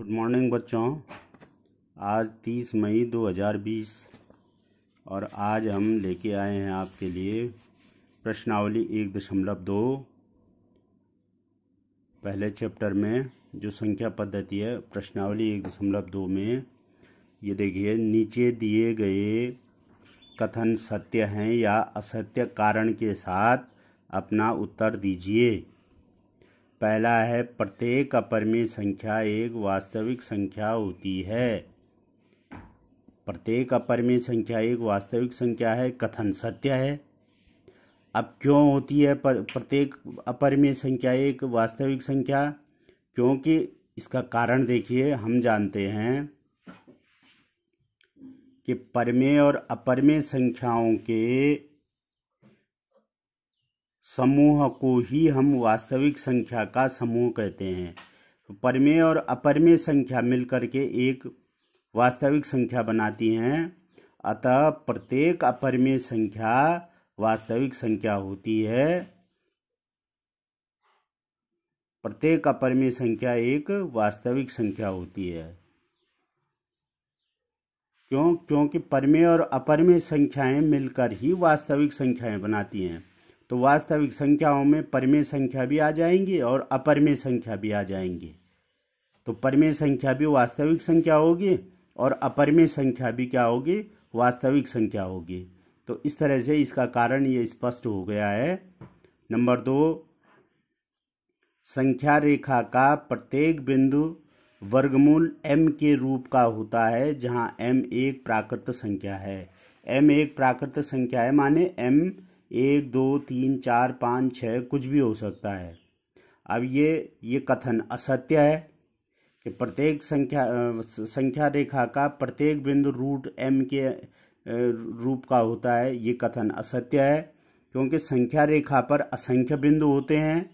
good morning बच्चों आज 30 मई 2020 और आज हम लेके आए हैं आपके लिए प्रश्नावली एक दशमलव दो पहले चैप्टर में जो संख्या पद्धति है प्रश्नावली एक दशमलव दो में ये देखिए नीचे दिए गए कथन सत्य हैं या असत्य कारण के साथ अपना उत्तर दीजिए पहला है प्रत्येक अपरमेय संख्या एक वास्तविक संख्या होती है प्रत्येक अपरमेय संख्या एक वास्तविक संख्या है कथन सत्य है अब क्यों होती है पर प्रत्येक अपरमेय संख्या एक वास्तविक संख्या क्योंकि इसका कारण देखिए हम जानते हैं कि परमेय और अपरमेय संख्याओं के समूह को ही हम वास्तविक संख्या का समूह कहते हैं परमेय और अपरमेय संख्या मिलकर के एक वास्तविक संख्या बनाती हैं अतः प्रत्येक अपरमेय संख्या वास्तविक संख्या होती है प्रत्येक अपरमेय संख्या एक वास्तविक संख्या होती है क्यों क्योंकि परमेय और अपरमेय संख्याएं मिलकर ही वास्तविक संख्याएं बनाती हैं तो वास्तविक संख्याओं में परमेय संख्या भी आ जाएंगी और अपरमेय संख्या भी आ जाएंगी तो परमेय संख्या भी वास्तविक संख्या होगी और अपरमेय संख्या भी क्या होगी वास्तविक संख्या होगी तो इस तरह से इसका कारण ये स्पष्ट हो गया है नंबर दो संख्या रेखा का प्रत्येक बिंदु वर्गमूल एम के रूप का होता है जहाँ एम एक प्राकृत संख्या है एम एक प्राकृत संख्या है माने एम एक दो तीन चार पाँच छः कुछ भी हो सकता है अब ये ये कथन असत्य है कि प्रत्येक संख्या संख्या रेखा का प्रत्येक बिंदु रूट एम के रूप का होता है ये कथन असत्य है क्योंकि संख्या रेखा पर असंख्य बिंदु होते हैं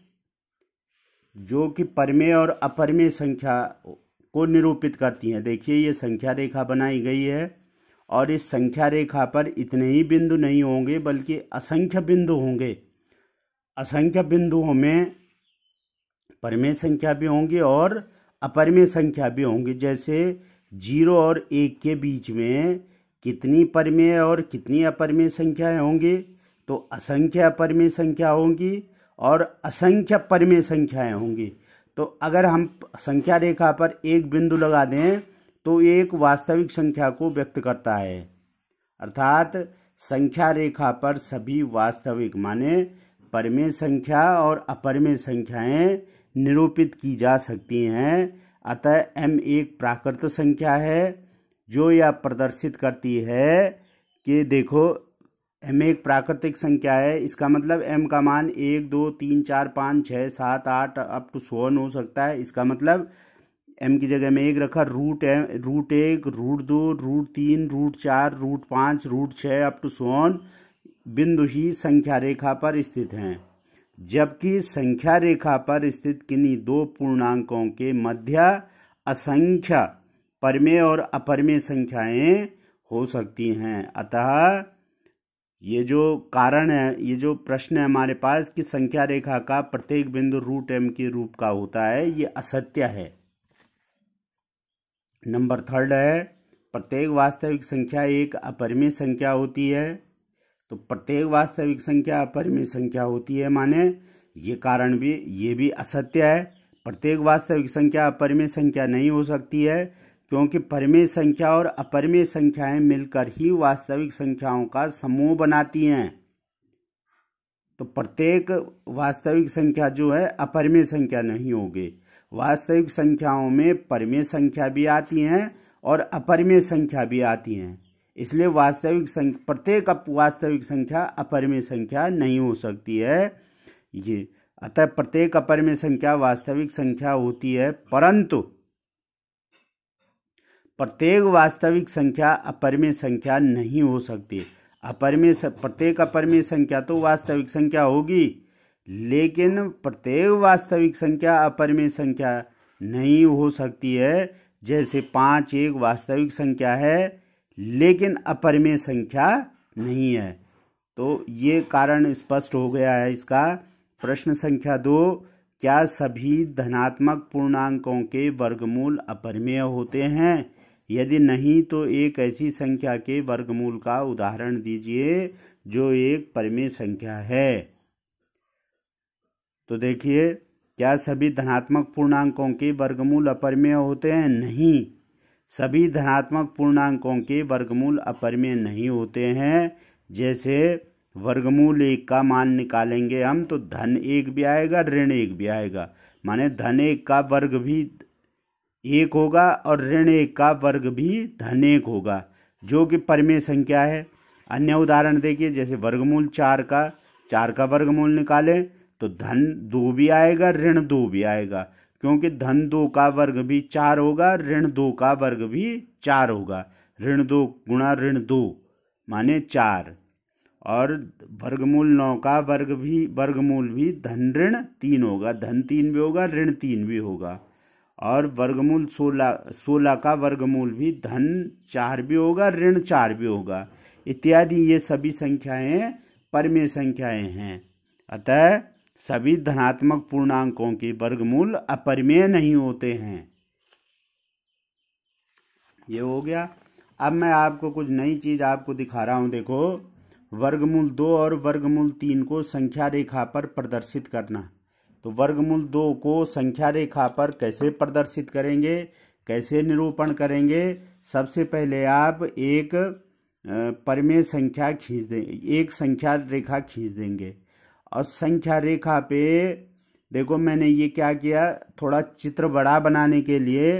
जो कि परमेय और अपरमेय संख्या को निरूपित करती हैं देखिए ये संख्या रेखा बनाई गई है और इस संख्या रेखा पर इतने ही बिंदु नहीं होंगे बल्कि असंख्य बिंदु होंगे असंख्य बिंदुओं में परमेय संख्या भी होंगी और अपरिमेय संख्या भी होंगी जैसे जीरो और एक के बीच में कितनी परमे और कितनी अपरिमेय संख्याएं होंगी तो असंख्य अपरिमेय संख्या होंगी और असंख्य परिमेय संख्याएं होंगी तो अगर हम संख्या रेखा पर एक बिंदु लगा दें तो एक वास्तविक संख्या को व्यक्त करता है अर्थात संख्या रेखा पर सभी वास्तविक माने परिमेय संख्या और अपरमेय संख्याएं निरूपित की जा सकती हैं अतः एम एक प्राकृत संख्या है जो यह प्रदर्शित करती है कि देखो एम एक प्राकृतिक संख्या है इसका मतलब एम का मान एक दो तीन चार पाँच छः सात आठ अप टू सोन हो सकता है इसका मतलब एम की जगह में एक रखा रूट एम रूट एक रूट दो रूट तीन रूट चार रूट पाँच रूट छः अप टू सोन बिंदु ही संख्या रेखा पर स्थित हैं जबकि संख्या रेखा पर स्थित किन्हीं दो पूर्णांकों के मध्य असंख्य परमेय और अपरमेय संख्याएं हो सकती हैं अतः ये जो कारण है ये जो प्रश्न है हमारे पास कि संख्या रेखा का प्रत्येक बिंदु रूट एम के रूप का होता है ये असत्य है नंबर थर्ड है प्रत्येक वास्तविक संख्या एक अपरिमेय संख्या होती है तो प्रत्येक वास्तविक संख्या अपरिमेय संख्या होती है माने ये कारण भी ये भी असत्य है प्रत्येक वास्तविक संख्या अपरिमेय संख्या नहीं हो सकती है क्योंकि परिमेय संख्या और अपरिमेय संख्याएं मिलकर ही वास्तविक संख्याओं का समूह बनाती हैं तो प्रत्येक वास्तविक संख्या जो है अपरिमेय संख्या नहीं होगी वास्तविक संख्याओं में परिमेय संख्या भी आती हैं और अपरिमेय संख्या भी आती हैं इसलिए वास्तविक संख्या प्रत्येक वास्तविक संख्या अपरिमेय संख्या नहीं हो सकती है ये अतः प्रत्येक अपरिमेय संख्या वास्तविक संख्या होती है परंतु प्रत्येक वास्तविक संख्या अपरिमेय संख्या नहीं हो सकती अपरिमेय प्रत्येक अपरिमेय संख्या तो वास्तविक संख्या होगी लेकिन प्रत्येक वास्तविक संख्या अपरिमेय संख्या नहीं हो सकती है जैसे पाँच एक वास्तविक संख्या है लेकिन अपरिमेय संख्या नहीं है तो ये कारण स्पष्ट हो गया है इसका प्रश्न संख्या दो क्या सभी धनात्मक पूर्णांकों के वर्गमूल अपरिमेय होते हैं यदि नहीं तो एक ऐसी संख्या के वर्गमूल का उदाहरण दीजिए जो एक परिमेय संख्या है तो देखिए क्या सभी धनात्मक पूर्णांकों के वर्गमूल अपरिमेय होते हैं नहीं सभी धनात्मक पूर्णांकों के वर्गमूल अपरिमेय नहीं होते हैं जैसे वर्गमूल एक का मान निकालेंगे हम तो धन एक भी आएगा ऋण एक भी आएगा माने धन एक का वर्ग भी एक होगा और ऋण एक का वर्ग भी धन एक होगा जो कि परिमेय संख्या है अन्य उदाहरण देखिए जैसे वर्गमूल चार का चार का वर्गमूल निकालें तो धन दो भी आएगा ऋण दो भी आएगा क्योंकि धन दो का वर्ग भी चार होगा ऋण दो का वर्ग भी चार होगा ऋण दो गुणा ऋण दो माने चार और वर्गमूल नौ का वर्ग भी वर्गमूल भी धन ऋण तीन होगा धन तीन भी होगा ऋण तीन भी होगा और वर्गमूल सोलह सोलह का वर्गमूल भी धन चार भी होगा ऋण चार भी होगा इत्यादि ये सभी संख्याएं परमेय संख्याएं हैं अतः सभी धनात्मक पूर्णांकों के वर्गमूल अपरिमेय नहीं होते हैं ये हो गया अब मैं आपको कुछ नई चीज आपको दिखा रहा हूं देखो वर्गमूल दो और वर्गमूल तीन को संख्या रेखा पर प्रदर्शित करना तो वर्गमूल दो को संख्या रेखा पर कैसे प्रदर्शित करेंगे कैसे निरूपण करेंगे सबसे पहले आप एक परिमेय संख्या खींच दें एक संख्या रेखा खींच देंगे और संख्या रेखा पे देखो मैंने ये क्या किया थोड़ा चित्र बड़ा बनाने के लिए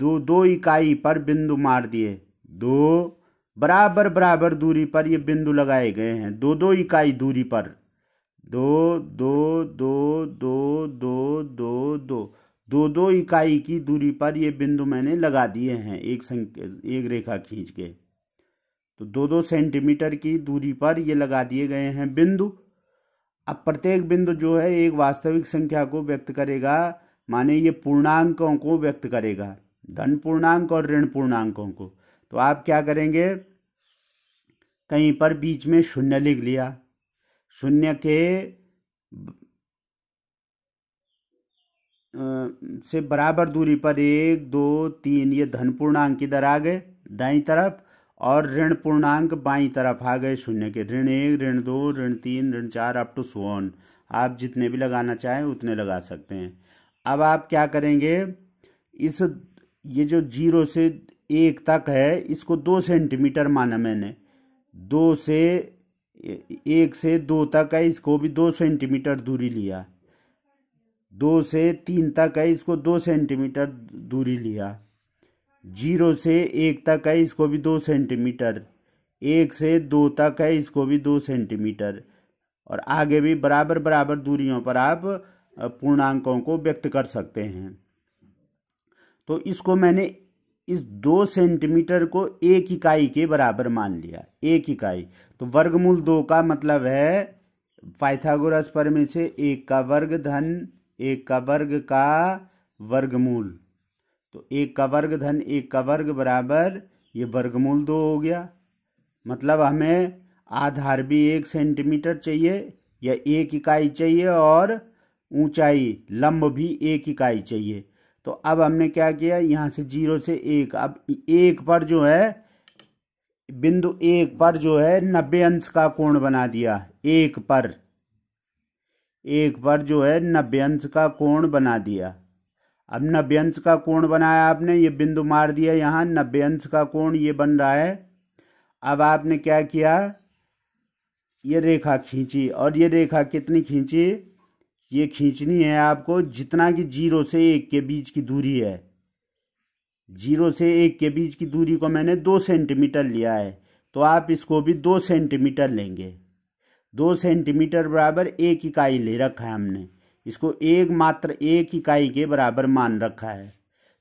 दो दो इकाई पर बिंदु मार दिए दो बराबर बराबर दूरी पर ये बिंदु लगाए गए हैं दो दो इकाई दूरी पर दो दो दो दो दो दो दो दो दो इकाई की दूरी पर ये बिंदु मैंने लगा दिए हैं एक संख्या एक रेखा खींच के तो दो दो सेंटीमीटर की दूरी पर ये लगा दिए गए हैं बिंदु अब प्रत्येक बिंदु जो है एक वास्तविक संख्या को व्यक्त करेगा माने ये पूर्णांकों को व्यक्त करेगा धन पूर्णांक और ऋण पूर्णांकों को तो आप क्या करेंगे कहीं पर बीच में शून्य लिख लिया शून्य के से बराबर दूरी पर एक दो तीन ये धन पूर्णांक की दर आ गए दाई तरफ और ऋण पूर्णांक बाई तरफ आ गए शून्य के ऋण एक ऋण दो ऋण तीन ऋण चार अप टू सोन आप जितने भी लगाना चाहें उतने लगा सकते हैं अब आप क्या करेंगे इस ये जो जीरो से एक तक है इसको दो सेंटीमीटर माना मैंने दो से एक से दो तक है इसको भी दो सेंटीमीटर दूरी लिया दो से तीन तक है इसको दो सेंटीमीटर दूरी लिया जीरो से एक तक है इसको भी दो सेंटीमीटर एक से दो तक है इसको भी दो सेंटीमीटर और आगे भी बराबर बराबर दूरियों पर आप पूर्णांकों को व्यक्त कर सकते हैं तो इसको मैंने इस दो सेंटीमीटर को एक इकाई के बराबर मान लिया एक इकाई तो वर्गमूल दो का मतलब है पाइथागोरस पर में से एक का वर्ग धन एक का वर्ग का वर्गमूल तो एक का वर्ग धन एक का वर्ग बराबर ये वर्गमूल दो हो गया मतलब हमें आधार भी एक सेंटीमीटर चाहिए या एक इकाई चाहिए और ऊंचाई लंब भी एक इकाई चाहिए तो अब हमने क्या किया यहाँ से जीरो से एक अब एक पर जो है बिंदु एक पर जो है नब्बे अंश का कोण बना दिया एक पर एक पर जो है नब्बे अंश का कोण बना दिया अब नब्बे अंश का कोण बनाया आपने ये बिंदु मार दिया यहाँ नब्बे अंश का कोण ये बन रहा है अब आपने क्या किया ये रेखा खींची और ये रेखा कितनी खींची ये खींचनी है आपको जितना कि जीरो से एक के बीच की दूरी है जीरो से एक के बीच की दूरी को मैंने दो सेंटीमीटर लिया है तो आप इसको भी दो सेंटीमीटर लेंगे दो सेंटीमीटर बराबर एक इकाई ले रखा है हमने इसको एक मात्र एक इकाई के बराबर मान रखा है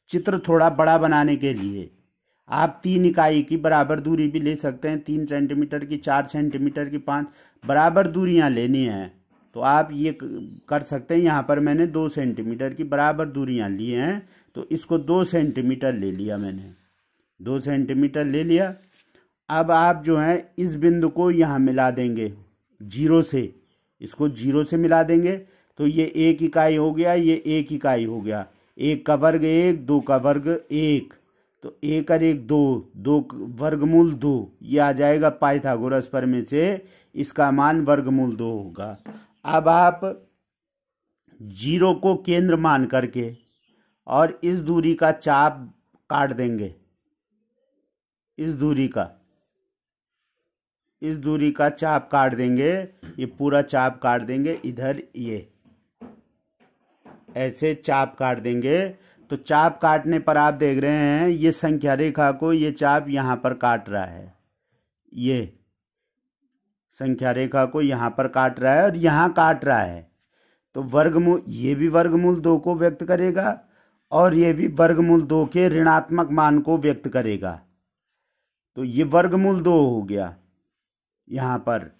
चित्र थोड़ा बड़ा बनाने के लिए आप तीन इकाई की बराबर दूरी भी ले सकते हैं तीन सेंटीमीटर की चार सेंटीमीटर की पाँच बराबर दूरियां लेनी है तो आप ये कर सकते हैं यहाँ पर मैंने दो सेंटीमीटर की बराबर दूरियां ली हैं तो इसको दो सेंटीमीटर ले लिया मैंने दो सेंटीमीटर ले लिया अब आप जो है इस बिंदु को यहाँ मिला देंगे जीरो से इसको जीरो से मिला देंगे तो ये एक इकाई हो गया ये एक इकाई हो गया एक का वर्ग एक दो का वर्ग एक तो एक और एक दो दो वर्गमूल दो ये आ जाएगा पाइथागोरस में से इसका मान वर्गमूल दो होगा अब आप जीरो को केंद्र मान करके और इस दूरी का चाप काट देंगे इस दूरी का इस दूरी का चाप काट देंगे ये पूरा चाप काट देंगे इधर ये ऐसे चाप काट देंगे तो चाप काटने पर आप देख रहे हैं ये संख्या रेखा को ये चाप यहाँ पर काट रहा है ये संख्या रेखा को यहाँ पर काट रहा है और यहाँ काट रहा है तो वर्गमूल ये भी वर्गमूल दो को व्यक्त करेगा और ये भी वर्गमूल दो के ऋणात्मक मान को व्यक्त करेगा तो ये वर्गमूल दो हो गया यहाँ पर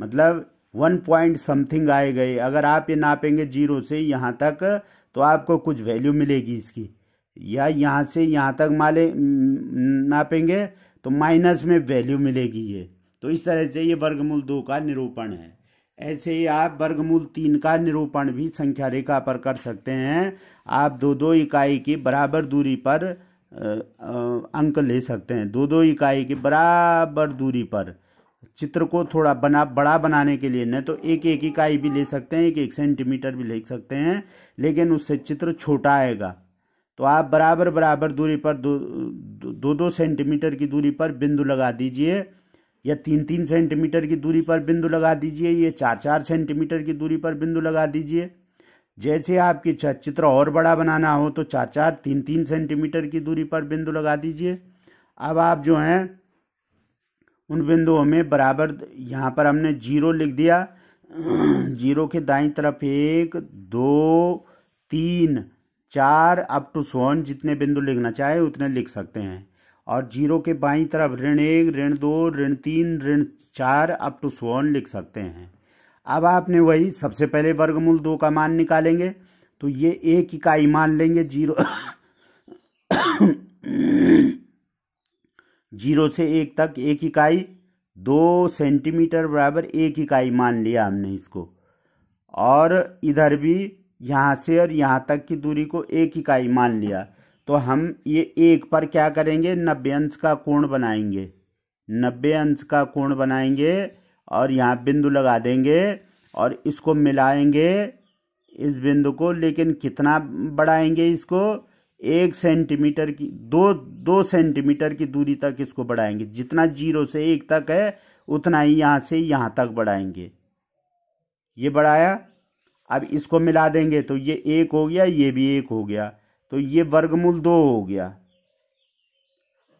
मतलब वन पॉइंट समथिंग आए गए अगर आप ये नापेंगे जीरो से यहाँ तक तो आपको कुछ वैल्यू मिलेगी इसकी या यहाँ से यहाँ तक माले नापेंगे तो माइनस में वैल्यू मिलेगी ये तो इस तरह से ये वर्गमूल दो का निरूपण है ऐसे ही आप वर्गमूल तीन का निरूपण भी संख्या रेखा पर कर सकते हैं आप दो दो इकाई की बराबर दूरी पर अंक ले सकते हैं दो दो इकाई की बराबर दूरी पर चित्र को थोड़ा बना बड़ा बनाने के लिए न तो एक एक इकाई भी ले सकते हैं एक एक सेंटीमीटर भी ले सकते हैं लेकिन उससे चित्र छोटा आएगा तो आप बराबर बराबर दूरी पर दो दो, दो सेंटीमीटर की दूरी पर बिंदु लगा दीजिए या तीन तीन सेंटीमीटर की दूरी पर बिंदु लगा दीजिए या चार चार सेंटीमीटर की दूरी पर बिंदु लगा दीजिए जैसे आपकी चित्र और बड़ा बनाना हो तो चार चार तीन तीन सेंटीमीटर की दूरी पर बिंदु लगा दीजिए अब आप जो हैं उन बिंदुओं में बराबर यहाँ पर हमने जीरो लिख दिया जीरो के दाई तरफ एक दो तीन चार अप टू सोन जितने बिंदु लिखना चाहे उतने लिख सकते हैं और जीरो के बाई तरफ ऋण एक ऋण दो ऋण तीन ऋण चार अप टू सोन लिख सकते हैं अब आपने वही सबसे पहले वर्गमूल दो का मान निकालेंगे तो ये एक इकाई मान लेंगे जीरो जीरो से एक तक एक इकाई दो सेंटीमीटर बराबर एक इकाई मान लिया हमने इसको और इधर भी यहाँ से और यहाँ तक की दूरी को एक इकाई मान लिया तो हम ये एक पर क्या करेंगे नब्बे अंश का कोण बनाएंगे नब्बे अंश का कोण बनाएंगे और यहाँ बिंदु लगा देंगे और इसको मिलाएंगे इस बिंदु को लेकिन कितना बढ़ाएंगे इसको एक सेंटीमीटर की दो दो सेंटीमीटर की दूरी तक इसको बढ़ाएंगे जितना जीरो से एक तक है उतना ही यहाँ से यहाँ तक बढ़ाएंगे ये बढ़ाया अब इसको मिला देंगे तो ये एक हो गया ये भी एक हो गया तो ये वर्गमूल दो हो गया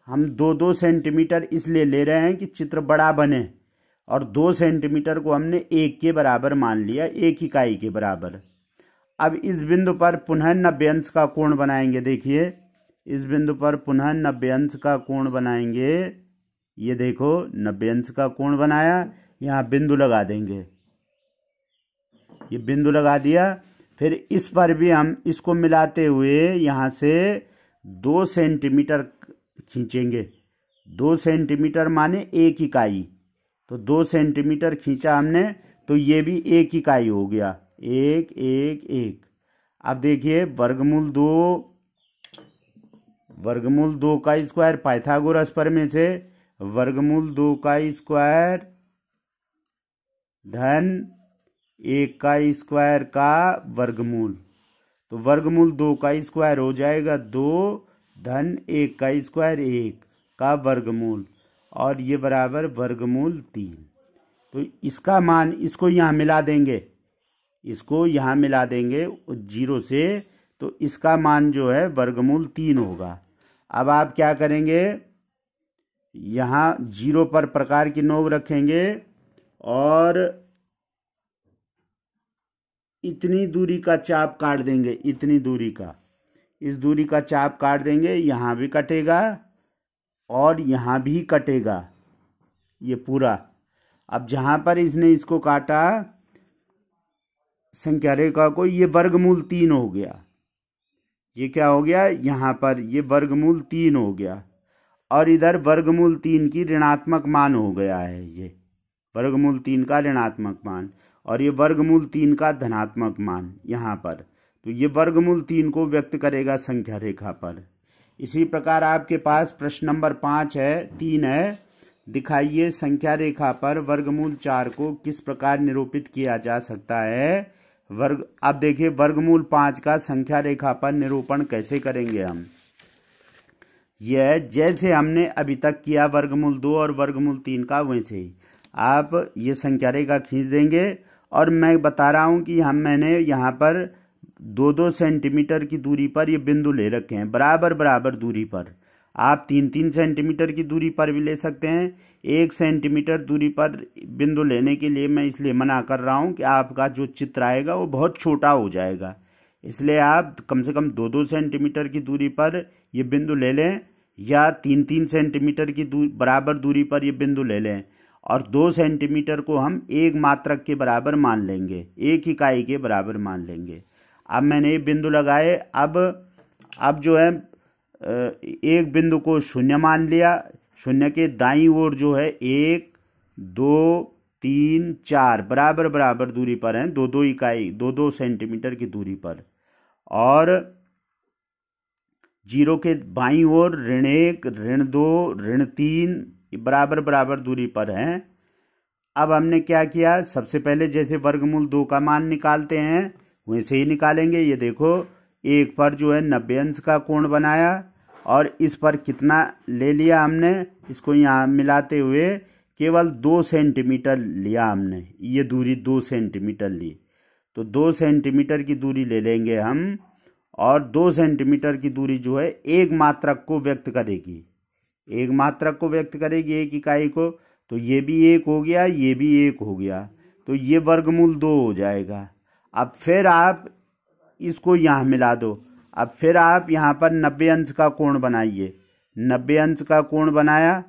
हम दो दो सेंटीमीटर इसलिए ले रहे हैं कि चित्र बड़ा बने और दो सेंटीमीटर को हमने एक के बराबर मान लिया एक इकाई के बराबर अब इस बिंदु पर पुनः नब्बे अंश का कोण बनाएंगे देखिए इस बिंदु पर पुनः नब्बे अंश का कोण बनाएंगे ये देखो नब्बे अंश का कोण बनाया यहाँ बिंदु लगा देंगे ये बिंदु लगा दिया फिर इस पर भी हम इसको मिलाते हुए यहाँ से दो सेंटीमीटर खींचेंगे दो सेंटीमीटर माने एक इकाई तो दो सेंटीमीटर खींचा हमने तो ये भी एक इकाई हो गया एक एक एक अब देखिए वर्गमूल दो वर्गमूल दो का स्क्वायर पाइथागोरस पर में से वर्गमूल दो का स्क्वायर धन एक का स्क्वायर का वर्गमूल तो वर्गमूल दो का स्क्वायर हो जाएगा दो धन एक का स्क्वायर एक का वर्गमूल और ये बराबर वर्गमूल तीन तो इसका मान इसको यहाँ मिला देंगे इसको यहाँ मिला देंगे जीरो से तो इसका मान जो है वर्गमूल तीन होगा अब आप क्या करेंगे यहाँ जीरो पर प्रकार की नोक रखेंगे और इतनी दूरी का चाप काट देंगे इतनी दूरी का इस दूरी का चाप काट देंगे यहाँ भी कटेगा और यहाँ भी कटेगा ये पूरा अब जहाँ पर इसने इसको काटा संख्या रेखा को ये वर्गमूल तीन हो गया ये क्या हो गया यहाँ पर ये वर्गमूल तीन हो गया और इधर वर्गमूल तीन की ऋणात्मक मान हो गया है ये वर्गमूल तीन का ऋणात्मक मान और ये वर्गमूल तीन का धनात्मक मान यहाँ पर तो ये वर्गमूल तीन को व्यक्त करेगा संख्या रेखा पर इसी प्रकार आपके पास प्रश्न नंबर पाँच है तीन है दिखाइए संख्या रेखा पर वर्गमूल चार को किस प्रकार निरूपित किया जा सकता है वर्ग अब देखिए वर्गमूल पांच का संख्या रेखा पर निरूपण कैसे करेंगे हम यह जैसे हमने अभी तक किया वर्गमूल दो और वर्गमूल तीन का वैसे ही आप ये संख्या रेखा खींच देंगे और मैं बता रहा हूँ कि हम मैंने यहाँ पर दो दो सेंटीमीटर की दूरी पर ये बिंदु ले रखे हैं बराबर बराबर दूरी पर आप तीन तीन सेंटीमीटर की दूरी पर भी ले सकते हैं एक सेंटीमीटर दूरी पर बिंदु लेने के लिए मैं इसलिए मना कर रहा हूँ कि आपका जो चित्र आएगा वो बहुत छोटा हो जाएगा इसलिए आप कम से कम दो दो सेंटीमीटर की दूरी पर ये बिंदु ले लें या तीन तीन सेंटीमीटर की दूर, बराबर दूरी पर ये बिंदु ले लें और दो सेंटीमीटर को हम एक मात्रक के बराबर मान लेंगे एक इकाई के बराबर मान लेंगे अब मैंने ये बिंदु लगाए अब अब जो है एक बिंदु को शून्य मान लिया शून्य के दाई ओर जो है एक दो तीन चार बराबर बराबर दूरी पर हैं दो दो इकाई दो दो सेंटीमीटर की दूरी पर और जीरो के बाई ओर ऋण एक ऋण दो ऋण तीन बराबर बराबर दूरी पर हैं अब हमने क्या किया सबसे पहले जैसे वर्गमूल दो का मान निकालते हैं वैसे ही निकालेंगे ये देखो एक पर जो है नब्बे अंश का कोण बनाया और इस पर कितना ले लिया हमने इसको यहाँ मिलाते हुए केवल दो सेंटीमीटर लिया हमने ये दूरी दो सेंटीमीटर ली तो दो सेंटीमीटर की दूरी ले लेंगे हम और दो सेंटीमीटर की दूरी जो है एक मात्रक को व्यक्त करेगी एक मात्रक को व्यक्त करेगी एक इकाई को तो ये भी एक हो गया ये भी एक हो गया तो ये वर्गमूल दो हो जाएगा अब फिर आप इसको यहाँ मिला दो अब फिर आप यहाँ पर नब्बे अंश का कोण बनाइए नब्बे अंश का कोण बनाया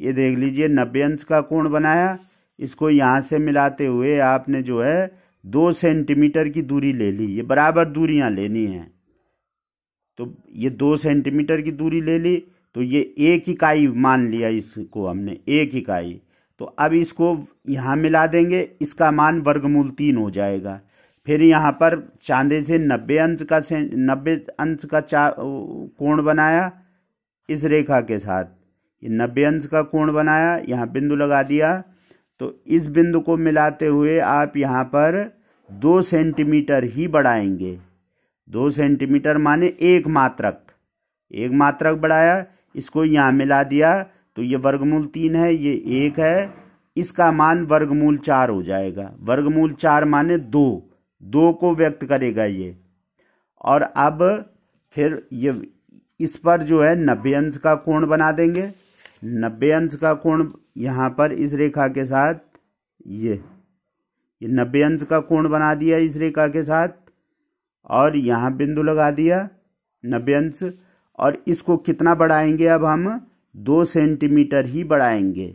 ये देख लीजिए नब्बे अंश का कोण बनाया इसको यहाँ से मिलाते हुए आपने जो है दो सेंटीमीटर की दूरी ले ली ये बराबर दूरियाँ लेनी हैं तो ये दो सेंटीमीटर की दूरी ले ली तो ये एक इकाई मान लिया इसको हमने एक इकाई तो अब इसको यहाँ मिला देंगे इसका मान वर्गमूल तीन हो जाएगा फिर यहाँ पर चांदे से नब्बे अंश का से नब्बे अंश का चा कोण बनाया इस रेखा के साथ ये नब्बे अंश का कोण बनाया यहाँ बिंदु लगा दिया तो इस बिंदु को मिलाते हुए आप यहाँ पर दो सेंटीमीटर ही बढ़ाएंगे दो सेंटीमीटर माने एक मात्रक एक मात्रक बढ़ाया इसको यहाँ मिला दिया तो ये वर्गमूल तीन है ये एक है इसका मान वर्गमूल चार हो जाएगा वर्गमूल चार माने दो दो को व्यक्त करेगा ये और अब फिर ये इस पर जो है नब्बे अंश का कोण बना देंगे नब्बे अंश का कोण यहाँ पर इस रेखा के साथ ये ये नब्बे अंश का कोण बना दिया इस रेखा के साथ और यहाँ बिंदु लगा दिया नब्बे अंश और इसको कितना बढ़ाएंगे अब हम दो सेंटीमीटर ही बढ़ाएंगे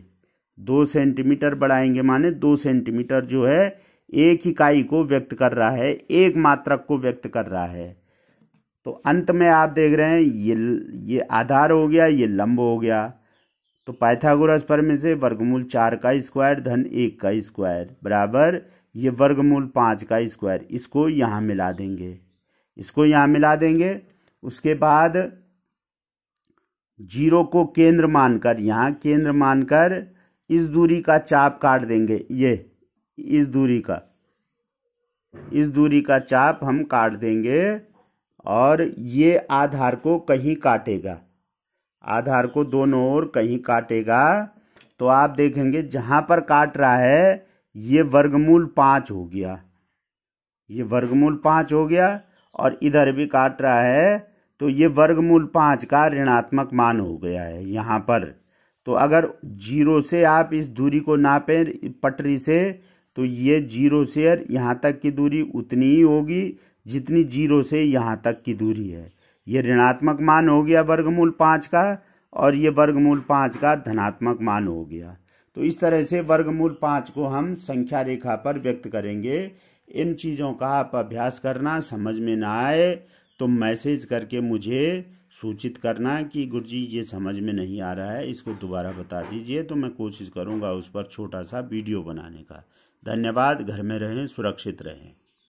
दो सेंटीमीटर बढ़ाएंगे माने दो सेंटीमीटर जो है एक इकाई को व्यक्त कर रहा है एक मात्रक को व्यक्त कर रहा है तो अंत में आप देख रहे हैं ये ये आधार हो गया ये लंब हो गया तो पाइथागोरस पर में से वर्गमूल चार का स्क्वायर धन एक का स्क्वायर बराबर ये वर्गमूल पाँच का स्क्वायर इसको यहाँ मिला देंगे इसको यहाँ मिला देंगे उसके बाद जीरो को केंद्र मानकर यहाँ केंद्र मानकर इस दूरी का चाप काट देंगे ये इस दूरी का इस दूरी का चाप हम काट देंगे और ये आधार को कहीं काटेगा आधार को दोनों ओर कहीं काटेगा तो आप देखेंगे जहां पर काट रहा है ये वर्गमूल पांच हो गया ये वर्गमूल पांच हो गया और इधर भी काट रहा है तो ये वर्गमूल पांच का ऋणात्मक मान हो गया है यहां पर तो अगर जीरो से आप इस दूरी को नापें पटरी से तो ये जीरो से यहाँ तक की दूरी उतनी ही होगी जितनी जीरो से यहाँ तक की दूरी है ये ऋणात्मक मान हो गया वर्गमूल पाँच का और ये वर्गमूल पाँच का धनात्मक मान हो गया तो इस तरह से वर्गमूल पाँच को हम संख्या रेखा पर व्यक्त करेंगे इन चीज़ों का आप अभ्यास करना समझ में ना आए तो मैसेज करके मुझे सूचित करना कि गुरुजी ये समझ में नहीं आ रहा है इसको दोबारा बता दीजिए तो मैं कोशिश करूँगा उस पर छोटा सा वीडियो बनाने का धन्यवाद घर में रहें सुरक्षित रहें